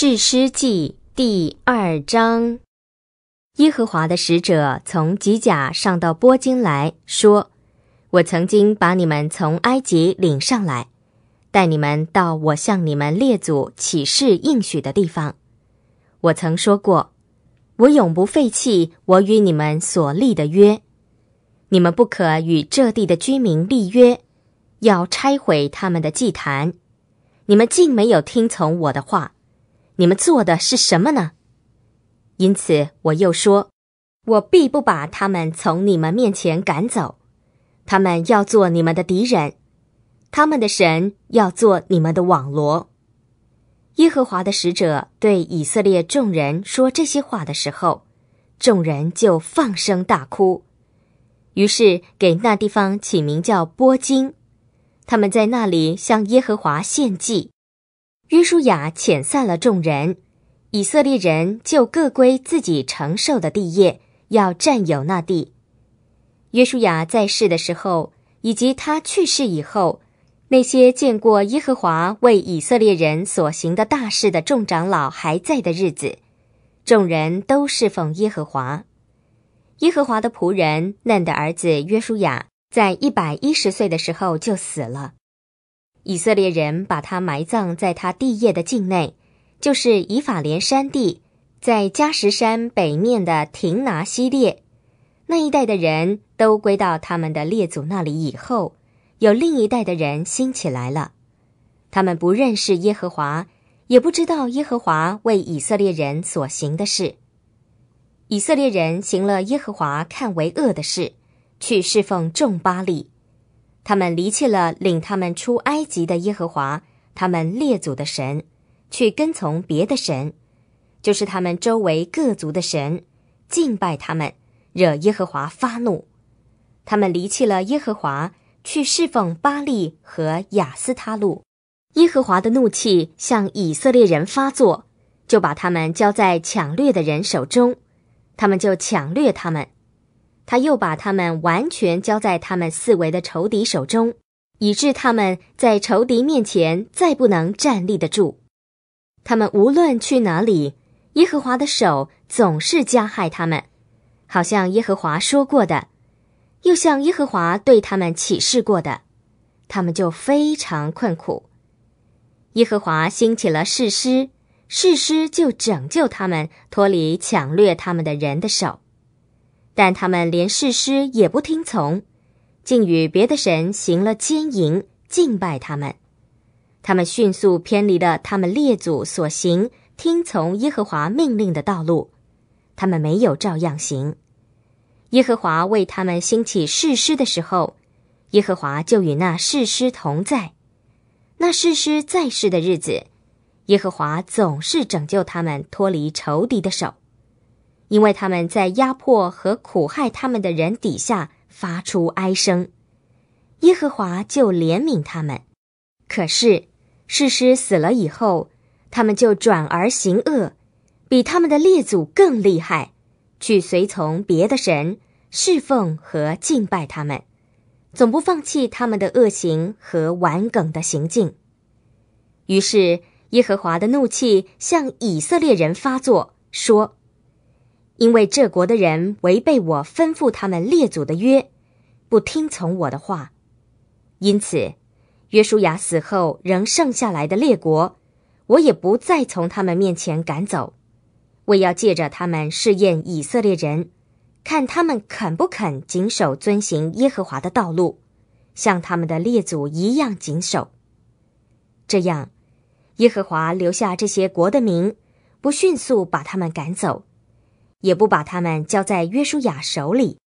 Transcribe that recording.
士师记第二章，耶和华的使者从吉甲上到波京来说：“我曾经把你们从埃及领上来，带你们到我向你们列祖起誓应许的地方。我曾说过，我永不废弃我与你们所立的约。你们不可与这地的居民立约，要拆毁他们的祭坛。你们竟没有听从我的话。”你们做的是什么呢？因此，我又说，我必不把他们从你们面前赶走，他们要做你们的敌人，他们的神要做你们的网罗。耶和华的使者对以色列众人说这些话的时候，众人就放声大哭，于是给那地方起名叫波金。他们在那里向耶和华献祭。约书亚遣散了众人，以色列人就各归自己承受的地业，要占有那地。约书亚在世的时候，以及他去世以后，那些见过耶和华为以色列人所行的大事的众长老还在的日子，众人都侍奉耶和华。耶和华的仆人嫩的儿子约书亚，在一百一十岁的时候就死了。以色列人把他埋葬在他地业的境内，就是以法莲山地，在加什山北面的亭拿西列。那一代的人都归到他们的列祖那里以后，有另一代的人兴起来了。他们不认识耶和华，也不知道耶和华为以色列人所行的事。以色列人行了耶和华看为恶的事，去侍奉众巴利。他们离弃了领他们出埃及的耶和华，他们列祖的神，去跟从别的神，就是他们周围各族的神，敬拜他们，惹耶和华发怒。他们离弃了耶和华，去侍奉巴利和亚斯他路。耶和华的怒气向以色列人发作，就把他们交在抢掠的人手中，他们就抢掠他们。他又把他们完全交在他们四围的仇敌手中，以致他们在仇敌面前再不能站立得住。他们无论去哪里，耶和华的手总是加害他们，好像耶和华说过的，又像耶和华对他们启示过的，他们就非常困苦。耶和华兴起了誓师，誓师就拯救他们，脱离抢掠他们的人的手。但他们连誓师也不听从，竟与别的神行了奸淫，敬拜他们。他们迅速偏离了他们列祖所行、听从耶和华命令的道路。他们没有照样行。耶和华为他们兴起誓师的时候，耶和华就与那誓师同在。那誓师在世的日子，耶和华总是拯救他们脱离仇敌的手。因为他们在压迫和苦害他们的人底下发出哀声，耶和华就怜悯他们。可是世师死了以后，他们就转而行恶，比他们的列祖更厉害，去随从别的神，侍奉和敬拜他们，总不放弃他们的恶行和顽梗的行径。于是耶和华的怒气向以色列人发作，说。因为这国的人违背我吩咐他们列祖的约，不听从我的话，因此，约书亚死后仍剩下来的列国，我也不再从他们面前赶走。我要借着他们试验以色列人，看他们肯不肯谨守遵行耶和华的道路，像他们的列祖一样谨守。这样，耶和华留下这些国的民，不迅速把他们赶走。也不把他们交在约书亚手里。